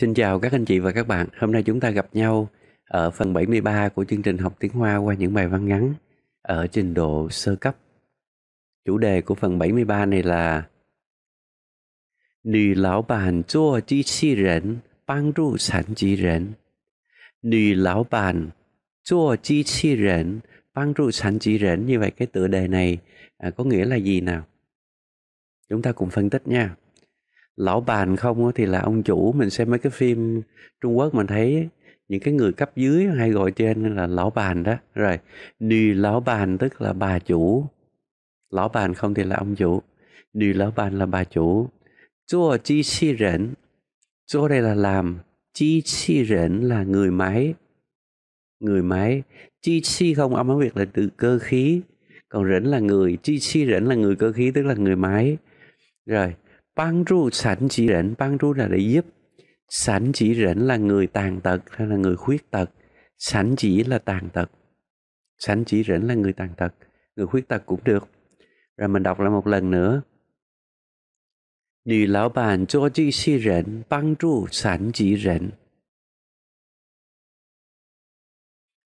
Xin chào các anh chị và các bạn. Hôm nay chúng ta gặp nhau ở phần 73 của chương trình học tiếng Hoa qua những bài văn ngắn ở trình độ sơ cấp. Chủ đề của phần 73 này là Nữ lão bản chua chi chi rẩn, bang ru sản chi rẩn. Nữ lão bản chua chi chi rẩn, bang ru sản chi rẩn. Như vậy cái tựa đề này à, có nghĩa là gì nào? Chúng ta cùng phân tích nha lão bàn không thì là ông chủ mình xem mấy cái phim trung quốc mình thấy những cái người cấp dưới hay gọi trên là lão bàn đó rồi nì lão bàn tức là bà chủ lão bàn không thì là ông chủ nì lão bàn là bà chủ chua chi si rển chua đây là làm chi si rển là người máy người máy chi si không âm tiếng việc là từ cơ khí còn rỉnh là người chi si rỉnh là người cơ khí tức là người máy rồi 帮助 sẵn chỉ rỉnh, 帮助 là để giúp. Sẵn chỉ rỉnh là người tàn tật hay là người khuyết tật. Sẵn chỉ là tàn tật. Sẵn chỉ rỉnh là người tàn tật. Người khuyết tật cũng được. Rồi mình đọc lại một lần nữa. Nữ lão bản cho chi si rỉnh, 帮助 sẵn chỉ rỉnh.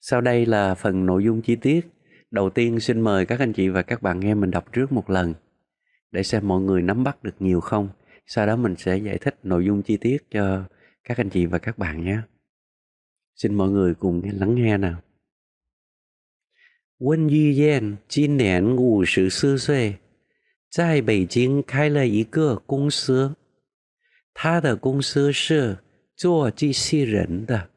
Sau đây là phần nội dung chi tiết. Đầu tiên xin mời các anh chị và các bạn nghe mình đọc trước một lần để xem mọi người nắm bắt được nhiều không sau đó mình sẽ giải thích nội dung chi tiết cho các anh chị và các bạn nhé xin mọi người cùng lắng nghe nào Quân Yu Yan 今年五十四岁，在北京开了一个公司。他的公司是做机器人的。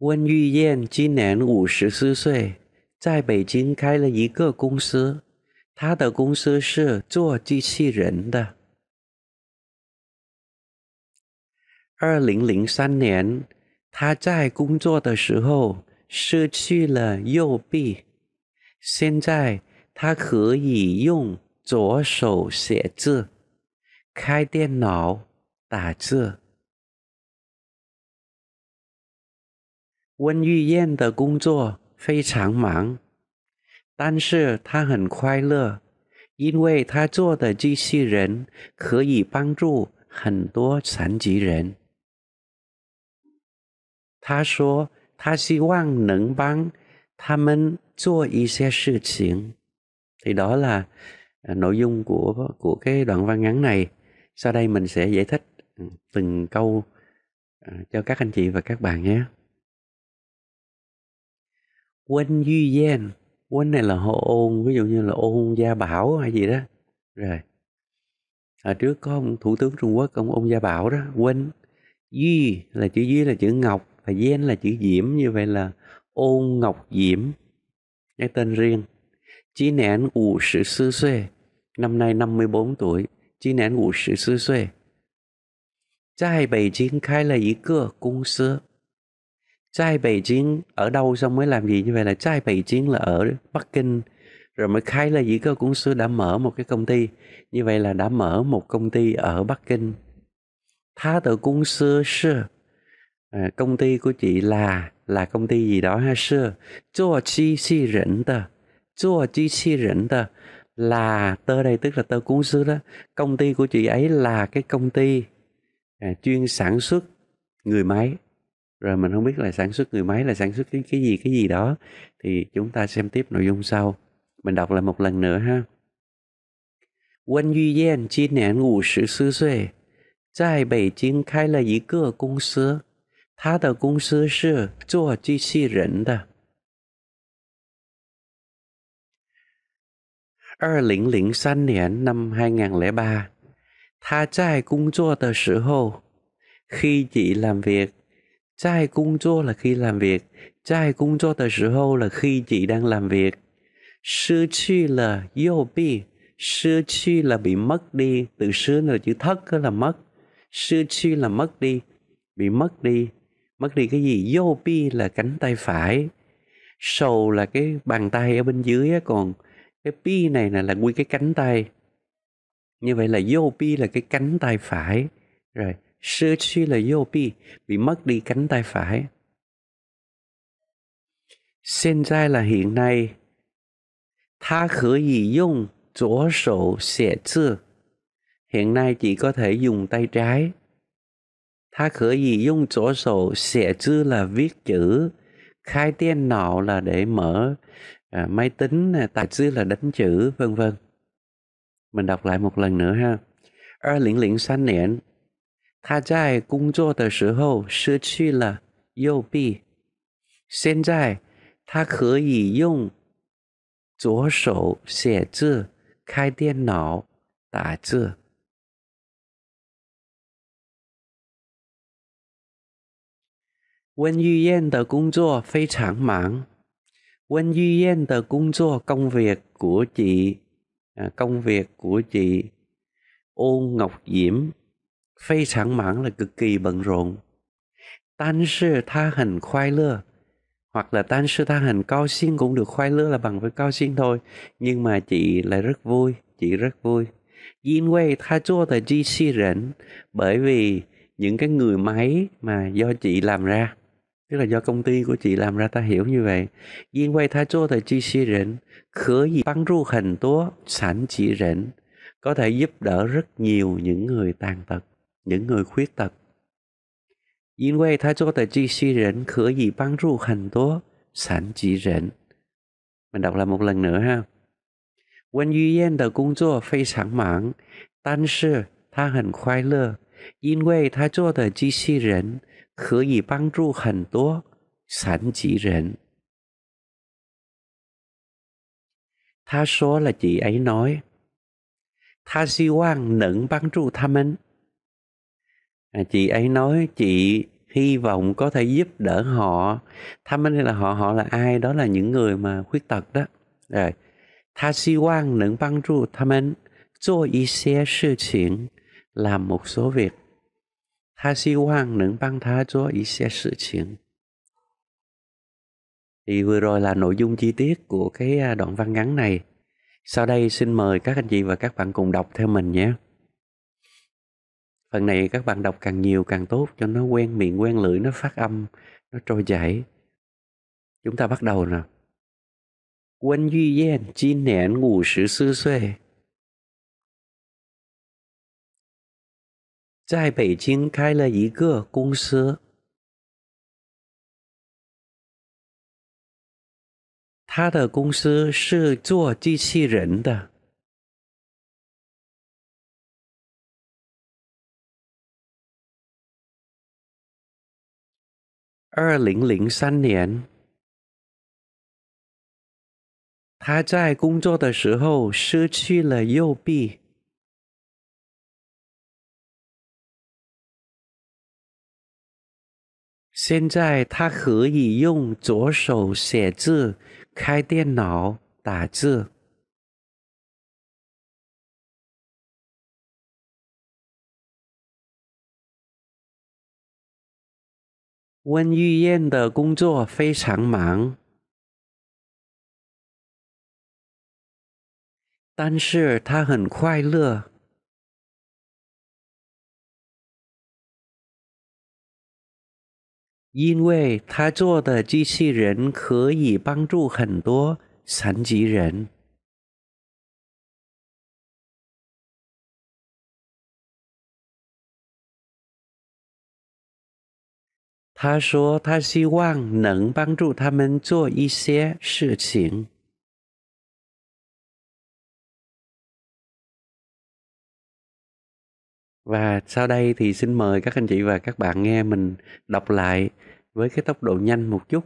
温玉燕今年五十四岁，在北京开了一个公司，他的公司是做机器人的。二零零三年，他在工作的时候失去了右臂，现在他可以用左手写字、开电脑、打字。温玉燕的工作。非常忙，但是他很快乐，因为他做的机器人可以帮助很多残疾人。他说他希望能帮他们做一些事情。这都是内容的，这个短文短文，下面我解释每句，给各位听。quân duy gian quân này là họ ôn ví dụ như là ôn gia bảo hay gì đó rồi hồi trước có ông thủ tướng trung quốc ông ôn gia bảo đó quân duy là chữ duy là chữ ngọc và gian là chữ diễm như vậy là ôn ngọc diễm cái tên riêng Chi nén ủ sự sư xuê năm nay 54 tuổi Chi nén ủ sự sư xuê trai bảy chín khai là ý cửa cung xưa Trai Bảy Chiến ở đâu xong mới làm gì như vậy là trai Bảy Chiến là ở Bắc Kinh rồi mới khai là dĩ cơ cũng xưa đã mở một cái công ty như vậy là đã mở một công ty ở Bắc Kinh Tha tự cung xưa xưa à, công ty của chị là là công ty gì đó ha xưa chua chi si rỉnh tờ chua chi si rỉnh tờ là tơ đây tức là tơ cuốn sứ đó công ty của chị ấy là cái công ty à, chuyên sản xuất người máy rồi mình không biết là sản xuất người máy là sản xuất cái, cái gì cái gì đó thì chúng ta xem tiếp nội dung sau mình đọc lại một lần nữa ha Wang Yuyan 今年五十四岁，在北京开了一个公司，他的公司是做机器人的。二零零三年 năm hai nghìn lẻ khi chị làm việc Trai 在工作 là khi làm việc. trai công tác thời sự hô là khi chị đang làm việc. Sư chi là yêu bi. Sư chi là bị mất đi. Từ sư là chữ thất là mất. Sư chi là mất đi. Bị mất đi. Mất đi cái gì? Yêu bi là cánh tay phải. Sầu là cái bàn tay ở bên dưới. Còn cái pi này là nguyên cái cánh tay. Như vậy là yêu pi là cái cánh tay phải. Rồi. 失去了右臂，bị mất đi cánh tay phải. Hiện tại là hiện nay. 他可以用左手写字. Hiện nay chỉ có thể dùng tay trái. 他可以用左手写字 là viết chữ. Khai tiên nọ là để mở à, máy tính, à, tài dư là đánh chữ, vân vân. Mình đọc lại một lần nữa ha. 二零零三年他在工作的时候失去了右臂，现在他可以用左手写字、开电脑、打字。温玉燕的工作非常忙。温玉燕的工作工位估计，啊，工位估计，欧 n 非常忙 là cực kỳ bận rộn. Tan sư tha hình khoai lơ hoặc là tan sư tha hình cao xin cũng được khoai lơ là bằng với cao xin thôi nhưng mà chị lại rất vui chị rất vui Yin quay tha chua tại si rỉnh bởi vì những cái người máy mà do chị làm ra tức là do công ty của chị làm ra ta hiểu như vậy Yin quay tha chua tại si rỉnh khứa gì băng ru hình tố sẵn chỉ rỉnh có thể giúp đỡ rất nhiều những người tàn tật những người khuyết tật. 因为他做的这些人可以帮助很多残疾人。Mình đọc lại một lần nữa ha. Wen Yuyan 的工作非常忙，但是他很快乐，因为他做的这些人可以帮助很多残疾人。他说了，chị ấy nói，他希望能帮助他们。à, chị ấy nói chị hy vọng có thể giúp đỡ họ thăm anh là họ họ là ai đó là những người mà khuyết tật đó rồi ta hy vọng 能帮助他们做一些事情 làm một số việc ta hy vọng 能帮他做一些事情 thì vừa rồi là nội dung chi tiết của cái à, đoạn văn ngắn này sau đây xin mời các anh chị và các bạn cùng đọc theo mình nhé phần này các bạn đọc càng nhiều càng tốt cho nó quen miệng quen lưỡi nó phát âm nó trôi chảy chúng ta bắt đầu nào Quân Duy Yên, chín nén ngủ sứ sư xuê. Tại Bắc Kinh khai là một cơ công sư. Hắn 二零零三年，他在工作的时候失去了右臂。现在他可以用左手写字、开电脑、打字。温玉燕的工作非常忙，但是她很快乐，因为他做的机器人可以帮助很多残疾人。他说他希望能帮助他们做一些事情。Và sau đây thì xin mời các anh chị và các bạn nghe mình đọc lại với cái tốc độ nhanh một chút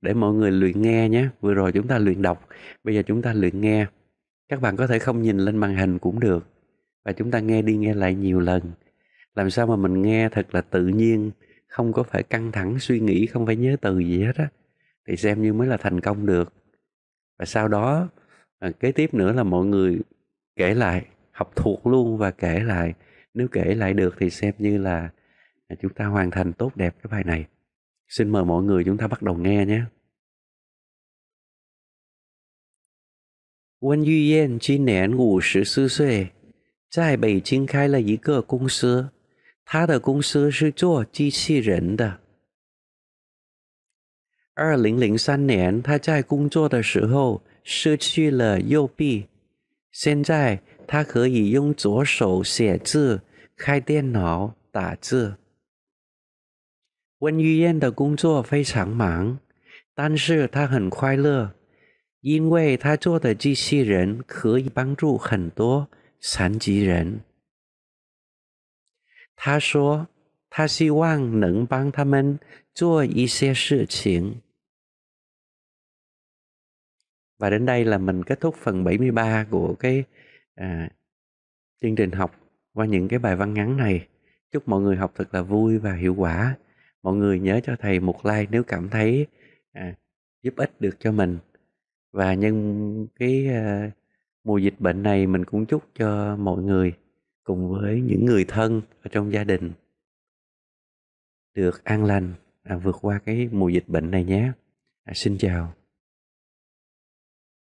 để mọi người luyện nghe nhé. Vừa rồi chúng ta luyện đọc, bây giờ chúng ta luyện nghe. Các bạn có thể không nhìn lên màn hình cũng được và chúng ta nghe đi nghe lại nhiều lần. Làm sao mà mình nghe thật là tự nhiên không có phải căng thẳng suy nghĩ không phải nhớ từ gì hết á thì xem như mới là thành công được và sau đó à, kế tiếp nữa là mọi người kể lại học thuộc luôn và kể lại nếu kể lại được thì xem như là à, chúng ta hoàn thành tốt đẹp cái bài này xin mời mọi người chúng ta bắt đầu nghe nhé Wang Yuyan 今年五十四岁，在北京开了一个公司。他的公司是做机器人的。二零零三年，他在工作的时候失去了右臂，现在他可以用左手写字、开电脑、打字。温玉燕的工作非常忙，但是他很快乐，因为他做的机器人可以帮助很多残疾人。他说他希望能帮他们做一些事情. đến đây là mình kết thúc phần 73 của cái à, chương trình học qua những cái bài văn ngắn này. Chúc mọi người học thật là vui và hiệu quả. Mọi người nhớ cho thầy một like nếu cảm thấy à, giúp ích được cho mình. Và nhân cái à, mùa dịch bệnh này mình cũng chúc cho mọi người cùng với những người thân ở trong gia đình được an lành à, vượt qua cái mùa dịch bệnh này nhé à, xin chào